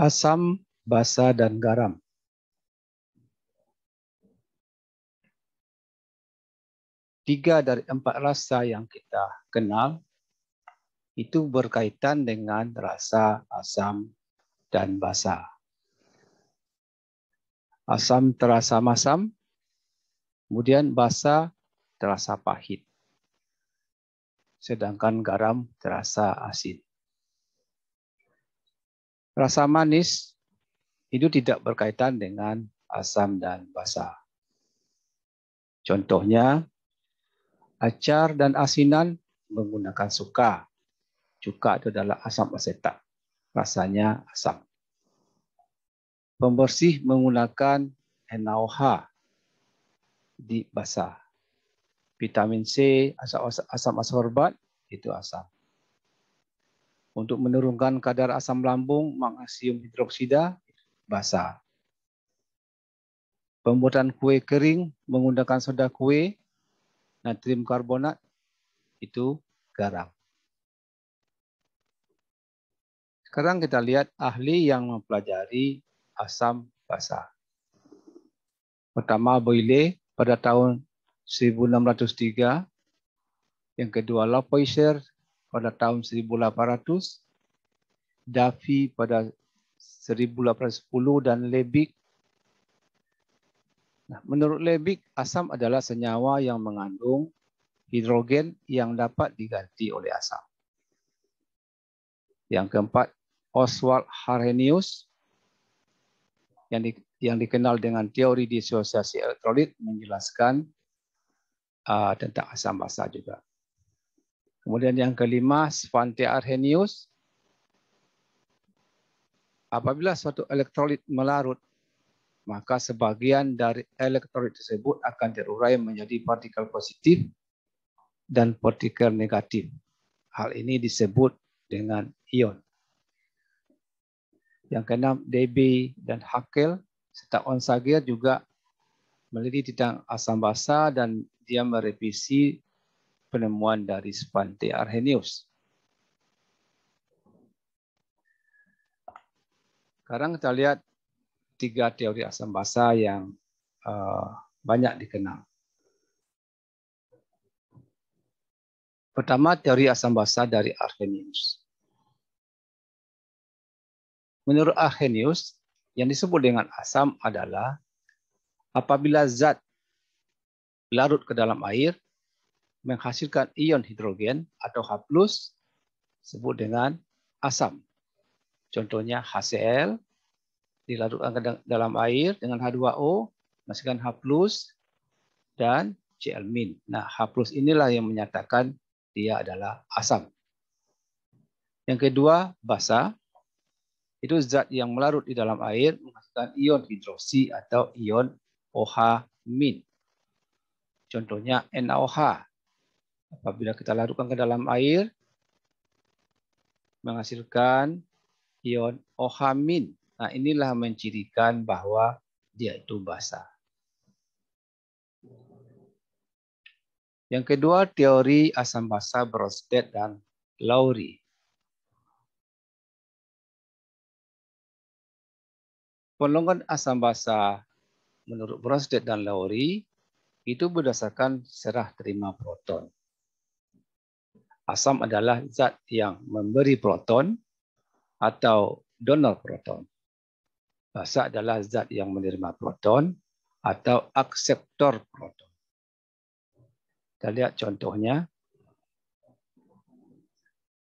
asam, basa, dan garam. Tiga dari empat rasa yang kita kenal itu berkaitan dengan rasa asam dan basa. Asam terasa masam, kemudian basa terasa pahit, sedangkan garam terasa asin. Rasa manis itu tidak berkaitan dengan asam dan basa. Contohnya, acar dan asinan menggunakan suka. Cuka itu adalah asam asetat. Rasanya asam. Pembersih menggunakan NaOH di basa. Vitamin C, asam asam ascorbat itu asam untuk menurunkan kadar asam lambung magnesium hidroksida basah. Pembuatan kue kering menggunakan soda kue, natrium karbonat, itu garam. Sekarang kita lihat ahli yang mempelajari asam basah. Pertama Boyle pada tahun 1603, yang kedua Lapoiseur pada tahun 1800, Davi pada 1810 dan Lebig. Nah, menurut Lebig, asam adalah senyawa yang mengandung hidrogen yang dapat diganti oleh asam. Yang keempat, Oswald Harenius yang, di, yang dikenal dengan teori disosiasi elektrolit menjelaskan uh, tentang asam basa juga. Kemudian yang kelima, Svante Arrhenius. Apabila suatu elektrolit melarut, maka sebagian dari elektrolit tersebut akan terurai menjadi partikel positif dan partikel negatif. Hal ini disebut dengan ion. Yang keenam, Debye dan Hakel serta Onsager juga meneliti tentang asam basa dan dia merevisi penemuan dari Svante Arrhenius. Sekarang kita lihat tiga teori asam basa yang eh, banyak dikenal. Pertama, teori asam basa dari Arrhenius. Menurut Arrhenius, yang disebut dengan asam adalah apabila zat larut ke dalam air, menghasilkan ion hidrogen atau H+, sebut dengan asam. Contohnya HCl dilarutkan ke dalam air dengan H2O, menghasilkan H+, dan Cl-. Nah, H+, inilah yang menyatakan dia adalah asam. Yang kedua, basa. Itu zat yang melarut di dalam air menghasilkan ion hidroksi atau ion OH-. Contohnya NaOH Apabila kita larutkan ke dalam air, menghasilkan ion ohamin. Nah, inilah mencirikan bahwa dia itu basah. Yang kedua, teori asam basa Brosted dan Lowry. Perlengkapan asam basa menurut Brosted dan Lowry itu berdasarkan serah terima proton. Asam adalah zat yang memberi proton atau donor proton. Basa adalah zat yang menerima proton atau akseptor proton. Kita lihat contohnya.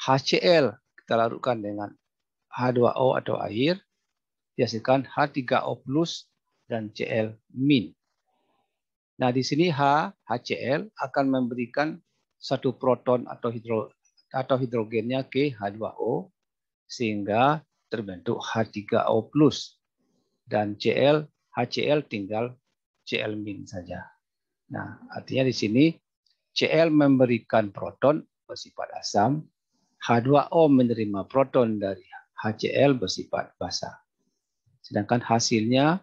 HCl kita larutkan dengan H2O atau air, dihasilkan H3O+ dan Cl-. Nah, di sini H, HCl akan memberikan satu proton atau hidro atau hidrogennya ke H2O sehingga terbentuk H3O+ dan Cl HCl tinggal Cl- saja. Nah, artinya di sini Cl memberikan proton bersifat asam, H2O menerima proton dari HCl bersifat basa. Sedangkan hasilnya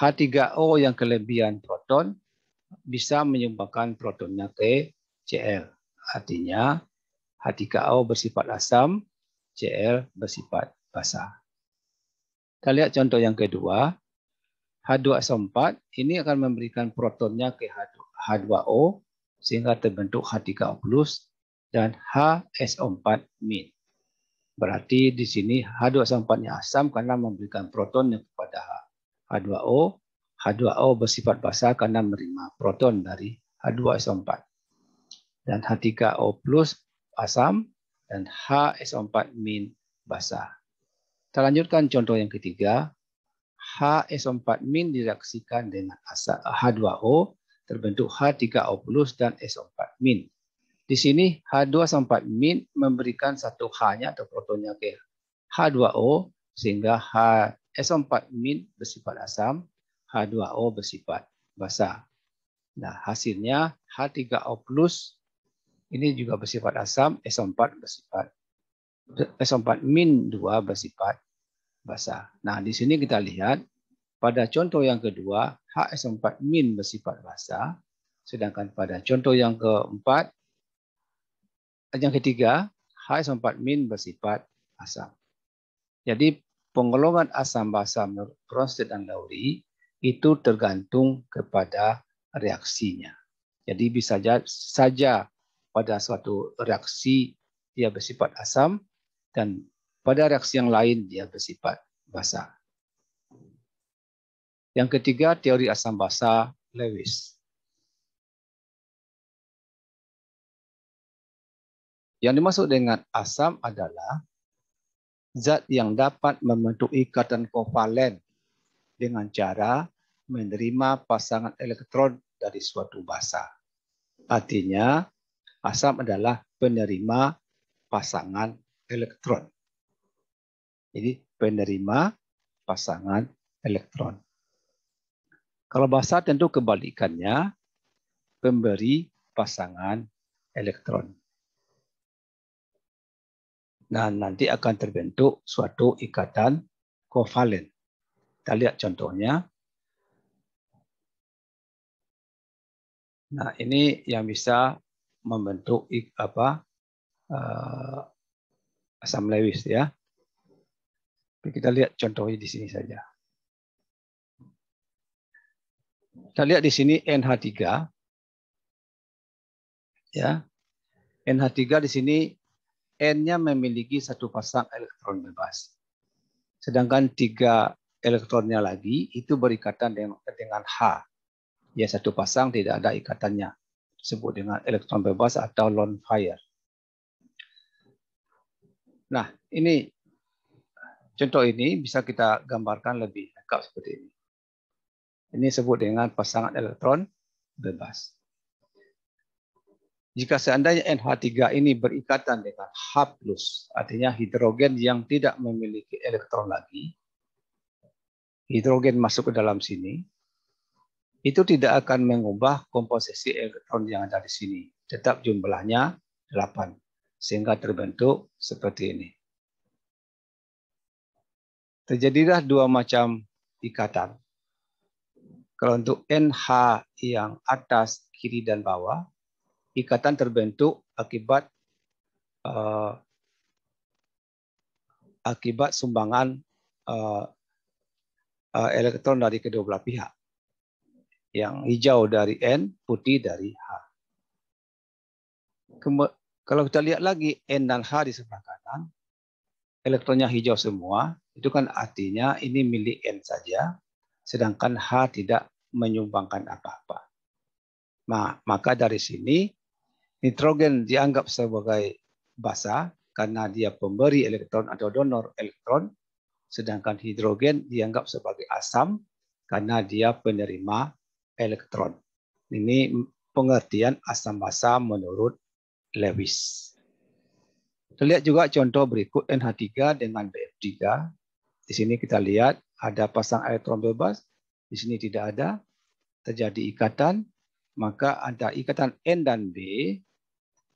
H3O eh, yang kelebihan proton bisa menyumbangkan protonnya ke Cl. Artinya H3O bersifat asam, Cl bersifat basa. Kita lihat contoh yang kedua. H2SO4 ini akan memberikan protonnya ke H2O sehingga terbentuk H3O+, dan HSO4-. min. Berarti di sini H2SO4-nya asam karena memberikan protonnya kepada H2O, H2O bersifat basah karena menerima proton dari H2SO4. Dan H3O plus asam dan HSO4 min basah. Kita lanjutkan contoh yang ketiga. HSO4 min direaksikan dengan H2O eh, terbentuk H3O plus dan SO4 min. Di sini h 2 so 4 min memberikan satu H-nya atau protonnya ke H2O sehingga H SO4 min bersifat asam H2O bersifat basah. Nah, hasilnya H3O+, ini juga bersifat asam, SO4 bersifat SO4 min 2 bersifat basah. Nah, di sini kita lihat pada contoh yang kedua HSO4 min bersifat basah, sedangkan pada contoh yang keempat yang ketiga HSO4 min bersifat asam. Jadi penggolongan asam basa menurut Bronsted dan Lowry itu tergantung kepada reaksinya. Jadi bisa saja pada suatu reaksi dia bersifat asam dan pada reaksi yang lain dia bersifat basa. Yang ketiga teori asam basa Lewis. Yang dimaksud dengan asam adalah zat yang dapat membentuk ikatan kovalen dengan cara menerima pasangan elektron dari suatu basa. Artinya, asam adalah penerima pasangan elektron. Jadi, penerima pasangan elektron. Kalau basa tentu kebalikannya, pemberi pasangan elektron. Nah, nanti akan terbentuk suatu ikatan kovalen. Kita lihat contohnya. Nah, ini yang bisa membentuk apa asam eh, lewis ya. Kita lihat contohnya di sini saja. Kita lihat di sini NH3. Ya. NH3 di sini N-nya memiliki satu pasang elektron bebas. Sedangkan tiga elektronnya lagi itu berikatan dengan H. Ya satu pasang tidak ada ikatannya. Disebut dengan elektron bebas atau lone pair. Nah, ini contoh ini bisa kita gambarkan lebih lengkap seperti ini. Ini disebut dengan pasangan elektron bebas. Jika seandainya NH3 ini berikatan dengan H+, artinya hidrogen yang tidak memiliki elektron lagi, hidrogen masuk ke dalam sini, itu tidak akan mengubah komposisi elektron yang ada di sini. Tetap jumlahnya 8, sehingga terbentuk seperti ini. Terjadilah dua macam ikatan. Kalau untuk NH yang atas, kiri, dan bawah, ikatan terbentuk akibat uh, akibat sumbangan uh, uh, elektron dari kedua belah pihak yang hijau dari N, putih dari H. kalau kita lihat lagi N dan H di sebelah kanan, elektronnya hijau semua, itu kan artinya ini milik N saja, sedangkan H tidak menyumbangkan apa-apa. Nah, maka dari sini nitrogen dianggap sebagai basa karena dia pemberi elektron atau donor elektron, sedangkan hidrogen dianggap sebagai asam karena dia penerima elektron. Ini pengertian asam basa menurut Lewis. Terlihat juga contoh berikut NH3 dengan BF3. Di sini kita lihat ada pasang elektron bebas, di sini tidak ada. Terjadi ikatan, maka ada ikatan N dan B.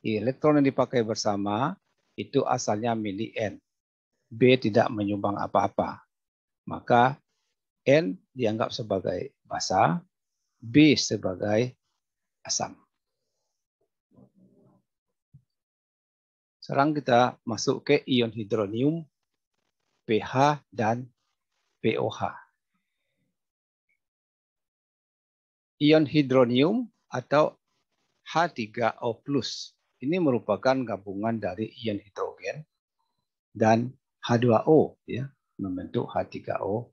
Elektron yang dipakai bersama itu asalnya milik N. B tidak menyumbang apa-apa. Maka N dianggap sebagai basa, B sebagai asam. Sekarang kita masuk ke ion hidronium, pH, dan POH. Ion hidronium atau H3O+. Ini merupakan gabungan dari ion hidrogen dan H2O ya, membentuk H3O+.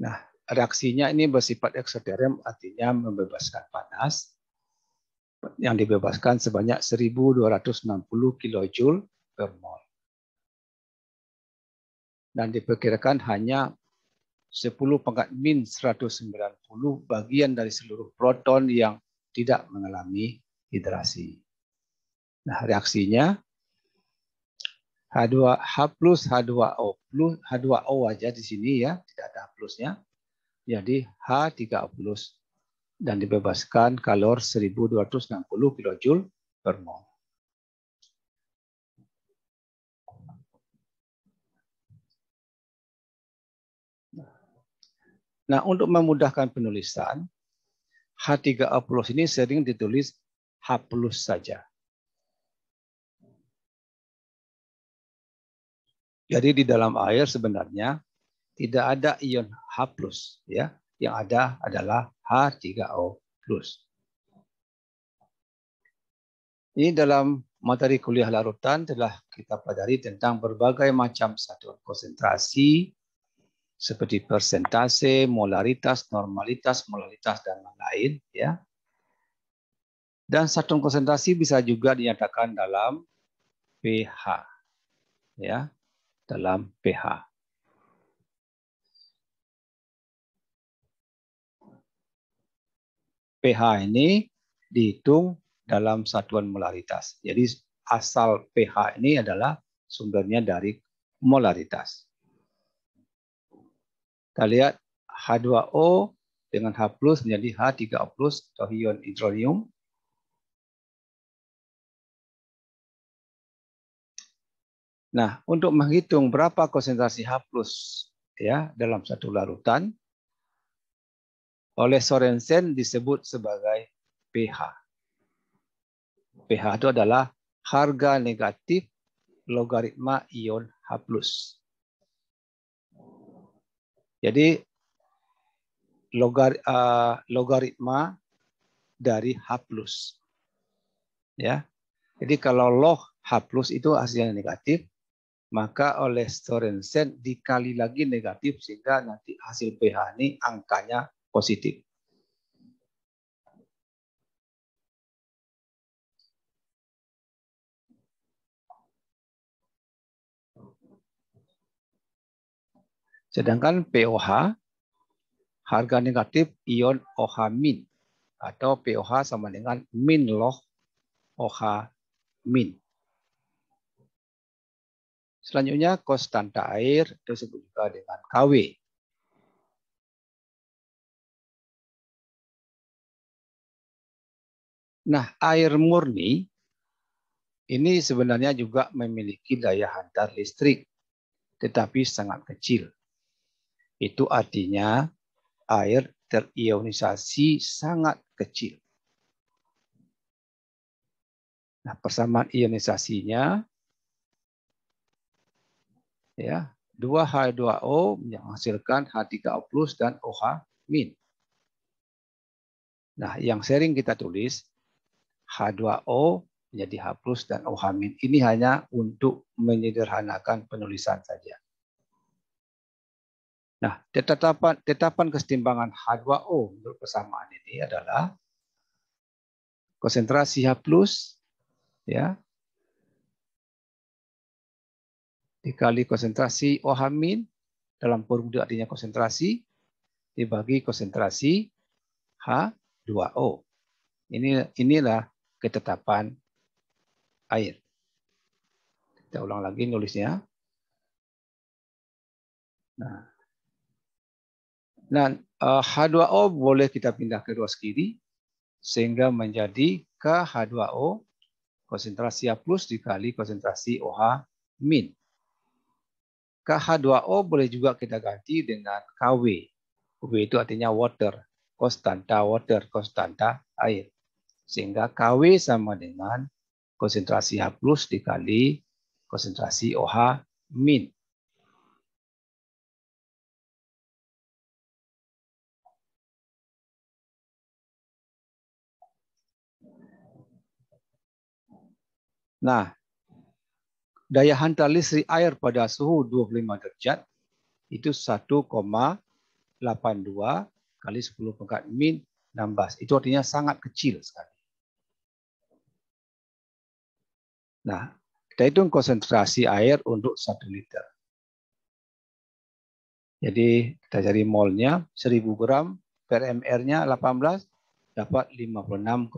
Nah, reaksinya ini bersifat eksoterm artinya membebaskan panas yang dibebaskan sebanyak 1260 kJ per mol. Dan diperkirakan hanya 10 pangkat min 190 bagian dari seluruh proton yang tidak mengalami hidrasi. Nah, reaksinya H2H H2O plus H2O aja di sini ya, tidak ada plusnya jadi H30 dan dibebaskan kalor 1260 kJ per mol. Nah, untuk memudahkan penulisan, H30 ini sering ditulis H saja. Jadi di dalam air sebenarnya tidak ada ion H+, ya. Yang ada adalah H3O+. Ini dalam materi kuliah larutan telah kita pelajari tentang berbagai macam satuan konsentrasi seperti persentase, molaritas, normalitas, molaritas dan lain-lain ya. Dan satuan konsentrasi bisa juga dinyatakan dalam pH. Ya, dalam pH. pH ini dihitung dalam satuan molaritas. Jadi asal pH ini adalah sumbernya dari molaritas. Kita lihat H2O dengan H menjadi H3O plus atau ion hidronium. Nah, untuk menghitung berapa konsentrasi H ya dalam satu larutan, oleh Sorensen disebut sebagai pH. pH itu adalah harga negatif logaritma ion H+. Jadi logar, uh, logaritma dari H+. Ya. Jadi kalau log H+ itu hasilnya negatif, maka oleh Sorensen dikali lagi negatif sehingga nanti hasil pH ini angkanya positif. Sedangkan POH harga negatif ion OH min atau POH sama dengan min log OH min. Selanjutnya konstanta air disebut juga dengan KW Nah, air murni ini sebenarnya juga memiliki daya hantar listrik, tetapi sangat kecil. Itu artinya air terionisasi sangat kecil. Nah, persamaan ionisasinya ya, 2H2O menghasilkan H3O+ dan OH-. Nah, yang sering kita tulis H2O menjadi H plus dan OH min. Ini hanya untuk menyederhanakan penulisan saja. Nah, tetapan, tetapan kesetimbangan H2O menurut persamaan ini adalah konsentrasi H plus ya dikali konsentrasi OH min dalam forum itu artinya konsentrasi dibagi konsentrasi H2O. Ini inilah ketetapan air. Kita ulang lagi nulisnya. Nah, nah, eh, H2O boleh kita pindah ke ruas kiri sehingga menjadi KH2O konsentrasi A+ plus dikali konsentrasi OH min. KH2O boleh juga kita ganti dengan KW. KW itu artinya water, konstanta water, konstanta air. Sehingga KW sama dengan konsentrasi H plus dikali konsentrasi OH min. Nah, daya hantar listrik air pada suhu 25 derajat itu 1,82 kali 10 pangkat min 16. Itu artinya sangat kecil sekali. Nah, kita hitung konsentrasi air untuk 1 liter. Jadi kita cari molnya 1000 gram per mr-nya 18 dapat 56,6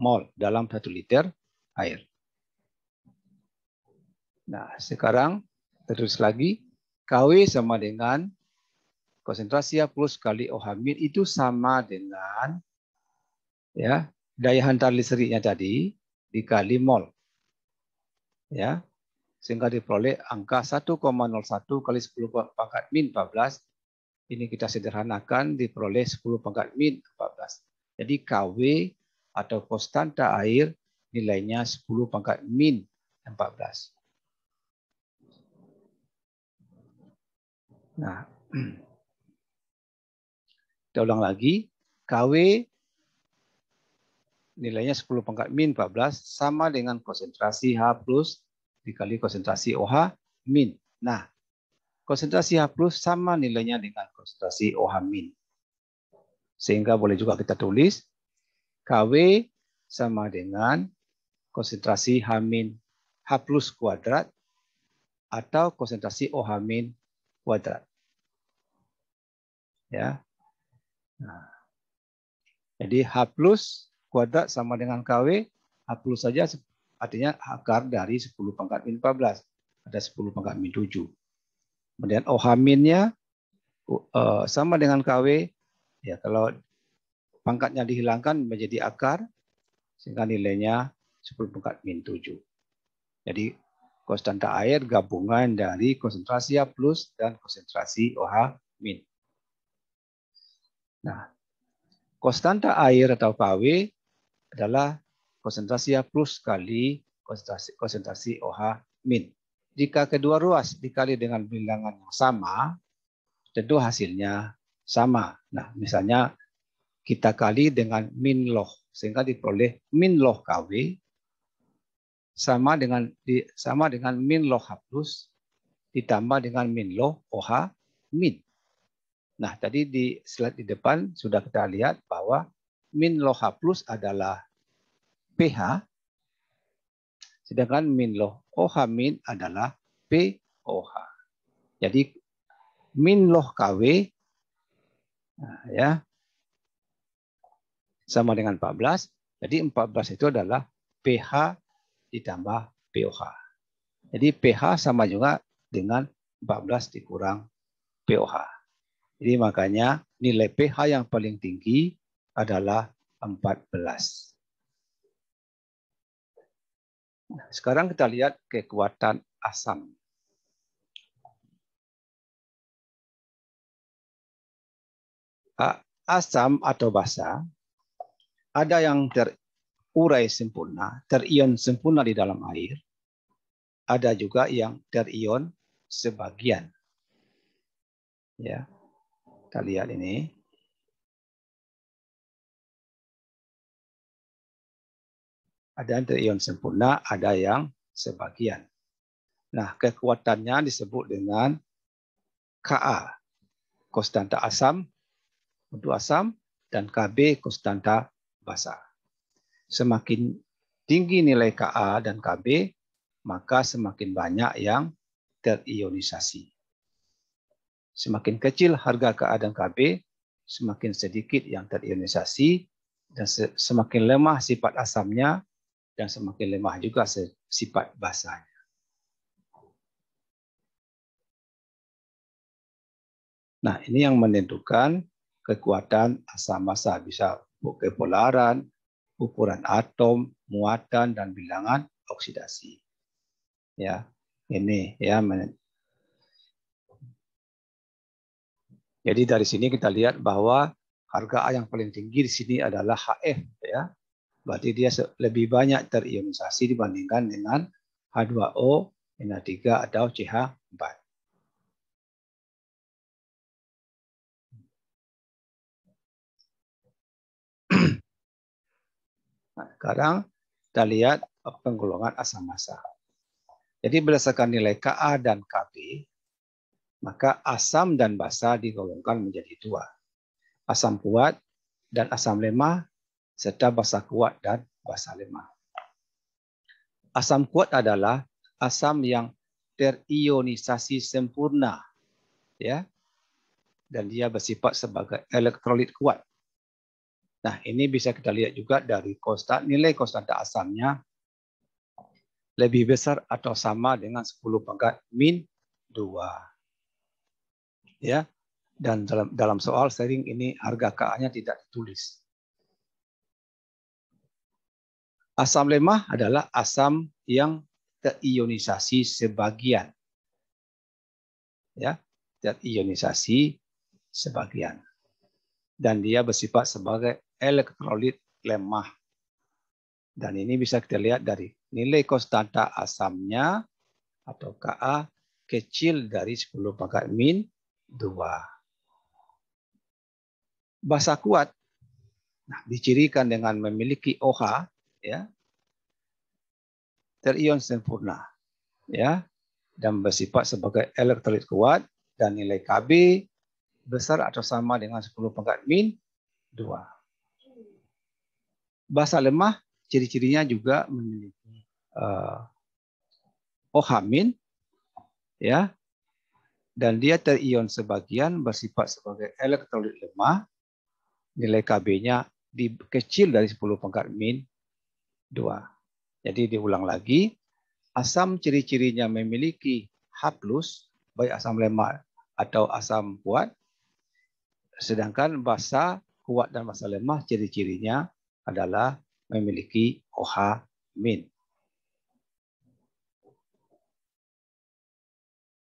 mol dalam 1 liter air. Nah, sekarang terus lagi KW sama dengan konsentrasi plus kali OH min itu sama dengan ya daya hantar listriknya tadi dikali mol. Ya, sehingga diperoleh angka 1,01 kali 10 pangkat min 14. Ini kita sederhanakan diperoleh 10 pangkat min 14. Jadi KW atau konstanta air nilainya 10 pangkat min 14. Nah, kita ulang lagi. KW nilainya 10 pangkat min 14 sama dengan konsentrasi H plus dikali konsentrasi OH min. Nah, konsentrasi H plus sama nilainya dengan konsentrasi OH min. Sehingga boleh juga kita tulis KW sama dengan konsentrasi H min H plus kuadrat atau konsentrasi OH min kuadrat. Ya. Nah. Jadi H plus kuadrat sama dengan KW, H plus saja artinya akar dari 10 pangkat min 14. Ada 10 pangkat min 7. Kemudian OH minnya eh, sama dengan KW. Ya, kalau pangkatnya dihilangkan menjadi akar, sehingga nilainya 10 pangkat min 7. Jadi konstanta air gabungan dari konsentrasi A plus dan konsentrasi OH min. Nah, konstanta air atau KW adalah konsentrasi A plus kali konsentrasi, konsentrasi OH min. Jika kedua ruas dikali dengan bilangan yang sama, tentu hasilnya sama. Nah, misalnya kita kali dengan min log, sehingga diperoleh min log KW sama dengan sama dengan min log H plus ditambah dengan min log OH min. Nah, tadi di slide di depan sudah kita lihat bahwa min log H plus adalah pH, sedangkan min log OH min adalah POH. Jadi min loh KW nah, ya sama dengan 14. Jadi 14 itu adalah pH ditambah POH. Jadi pH sama juga dengan 14 dikurang POH. Jadi makanya nilai pH yang paling tinggi adalah 14. Nah, sekarang kita lihat kekuatan asam. Ah, asam atau basa, ada yang terurai sempurna, terion sempurna di dalam air, ada juga yang terion sebagian. Ya, kita lihat ini. Ada yang terion sempurna, ada yang sebagian. Nah, kekuatannya disebut dengan Ka, konstanta asam untuk asam, dan Kb, konstanta basa. Semakin tinggi nilai Ka dan Kb, maka semakin banyak yang terionisasi. Semakin kecil harga Ka dan Kb, semakin sedikit yang terionisasi, dan semakin lemah sifat asamnya, dan semakin lemah juga sifat bahasanya. Nah, ini yang menentukan kekuatan asam massa bisa polaran, ukuran atom, muatan dan bilangan oksidasi. Ya, ini ya Jadi dari sini kita lihat bahwa harga A yang paling tinggi di sini adalah HF ya, berarti dia lebih banyak terionisasi dibandingkan dengan H2O, NH3 atau CH4. Nah, sekarang kita lihat penggolongan asam massa. Jadi berdasarkan nilai Ka dan Kb, maka asam dan basa digolongkan menjadi dua. Asam kuat dan asam lemah serta basa kuat dan basa lemah. Asam kuat adalah asam yang terionisasi sempurna ya dan dia bersifat sebagai elektrolit kuat. Nah, ini bisa kita lihat juga dari konstan nilai konstanta asamnya lebih besar atau sama dengan 10 pangkat min 2. Ya. Dan dalam dalam soal sering ini harga Ka-nya tidak ditulis. Asam lemah adalah asam yang terionisasi sebagian. Ya, terionisasi sebagian. Dan dia bersifat sebagai elektrolit lemah. Dan ini bisa kita lihat dari nilai konstanta asamnya atau Ka kecil dari 10 pangkat min 2. Basa kuat nah, dicirikan dengan memiliki OH ya terion sempurna ya dan bersifat sebagai elektrolit kuat dan nilai Kb besar atau sama dengan 10 pangkat min 2. Basa lemah ciri-cirinya juga memiliki uh, min, ya dan dia terion sebagian bersifat sebagai elektrolit lemah nilai Kb-nya di kecil dari 10 pangkat min 2. Jadi diulang lagi, asam ciri-cirinya memiliki H+, baik asam lemak atau asam kuat, sedangkan basa kuat dan basa lemah ciri-cirinya adalah memiliki OH min.